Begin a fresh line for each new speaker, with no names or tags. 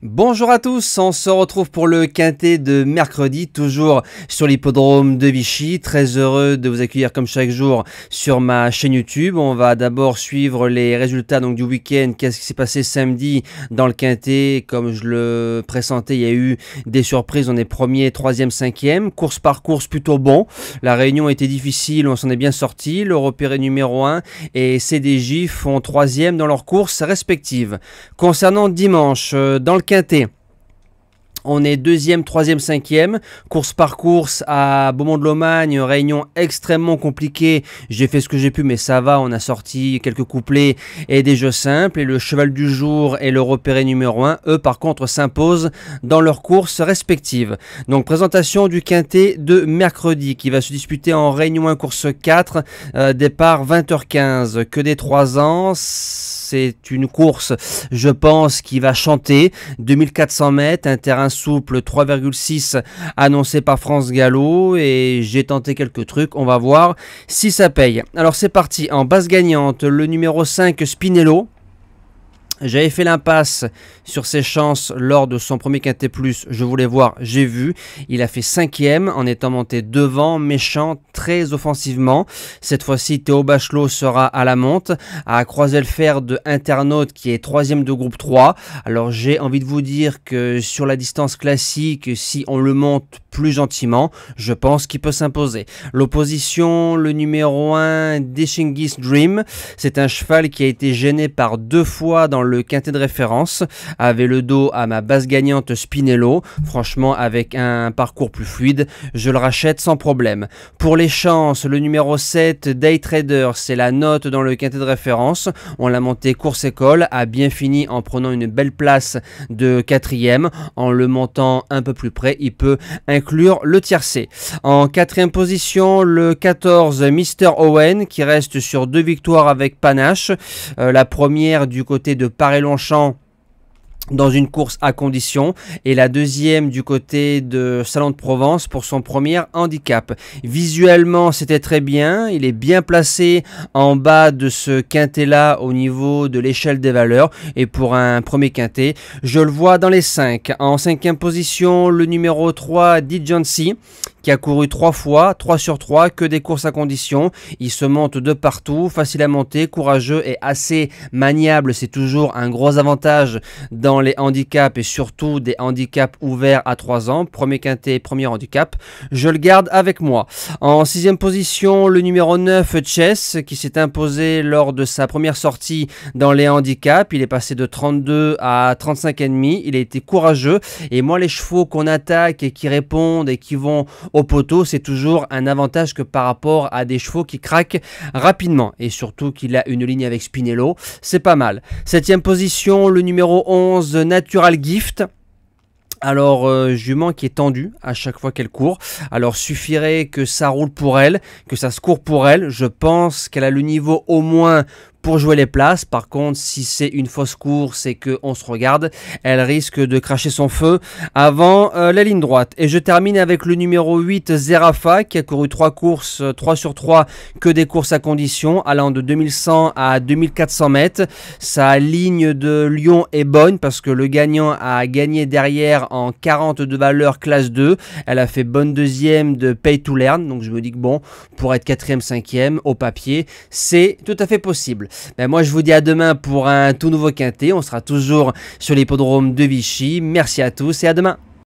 Bonjour à tous, on se retrouve pour le quintet de mercredi, toujours sur l'hippodrome de Vichy. Très heureux de vous accueillir comme chaque jour sur ma chaîne YouTube. On va d'abord suivre les résultats donc, du week-end, qu'est-ce qui s'est passé samedi dans le quintet. Comme je le présentais, il y a eu des surprises, on est premier, troisième, cinquième. Course par course plutôt bon. La réunion était difficile, on s'en est bien sorti. Le repéré numéro 1 et CDJ font troisième dans leurs courses respectives. Concernant dimanche, euh, dans le quintet. On est deuxième, troisième, cinquième. Course par course à Beaumont-de-Lomagne, réunion extrêmement compliquée. J'ai fait ce que j'ai pu, mais ça va. On a sorti quelques couplets et des jeux simples. Et le cheval du jour et le repéré numéro 1, eux par contre, s'imposent dans leurs courses respectives. Donc présentation du quintet de mercredi qui va se disputer en réunion 1 course 4, euh, départ 20h15. Que des 3 ans c'est une course, je pense, qui va chanter. 2400 mètres, un terrain souple 3,6 annoncé par France Gallo. Et j'ai tenté quelques trucs, on va voir si ça paye. Alors c'est parti, en base gagnante, le numéro 5 Spinello. J'avais fait l'impasse sur ses chances lors de son premier quintet plus, je voulais voir, j'ai vu. Il a fait cinquième en étant monté devant, méchant, très offensivement. Cette fois-ci, Théo Bachelot sera à la monte, à croiser le fer de Internaute qui est troisième de groupe 3. Alors j'ai envie de vous dire que sur la distance classique, si on le monte plus gentiment, je pense qu'il peut s'imposer. L'opposition, le numéro 1, Dishingis Dream, c'est un cheval qui a été gêné par deux fois dans le quintet de référence, avait le dos à ma base gagnante Spinello, franchement avec un parcours plus fluide, je le rachète sans problème. Pour les chances, le numéro 7, Day Trader, c'est la note dans le quintet de référence, on l'a monté course-école, a bien fini en prenant une belle place de quatrième, en le montant un peu plus près, il peut inclure le tiercé. En quatrième position, le 14 Mr. Owen qui reste sur deux victoires avec panache. Euh, la première du côté de Paris-Longchamp dans une course à condition et la deuxième du côté de Salon de Provence pour son premier handicap. Visuellement, c'était très bien, il est bien placé en bas de ce quintet-là au niveau de l'échelle des valeurs et pour un premier quintet, je le vois dans les 5. En cinquième position, le numéro 3, C, qui a couru 3 fois, 3 sur 3, que des courses à condition. Il se monte de partout, facile à monter, courageux et assez maniable. C'est toujours un gros avantage dans les handicaps et surtout des handicaps ouverts à 3 ans. Premier quintet, premier handicap. Je le garde avec moi. En sixième position, le numéro 9, Chess, qui s'est imposé lors de sa première sortie dans les handicaps. Il est passé de 32 à 35,5. Il a été courageux. Et moi, les chevaux qu'on attaque et qui répondent et qui vont au poteau, c'est toujours un avantage que par rapport à des chevaux qui craquent rapidement. Et surtout qu'il a une ligne avec Spinello. C'est pas mal. Septième position, le numéro 11, The Natural Gift. Alors, euh, jument qui est tendue à chaque fois qu'elle court. Alors, suffirait que ça roule pour elle, que ça se court pour elle. Je pense qu'elle a le niveau au moins pour jouer les places. Par contre, si c'est une fausse course et qu'on se regarde, elle risque de cracher son feu avant euh, la ligne droite. Et je termine avec le numéro 8, Zerafa, qui a couru 3 courses, 3 euh, sur 3, que des courses à condition, allant de 2100 à 2400 mètres. Sa ligne de Lyon est bonne parce que le gagnant a gagné derrière en 40 de valeur classe 2. Elle a fait bonne deuxième de Pay to Learn. Donc je me dis que bon, pour être quatrième, cinquième au papier, c'est tout à fait possible. Ben, moi, je vous dis à demain pour un tout nouveau quintet. On sera toujours sur l'hippodrome de Vichy. Merci à tous et à demain.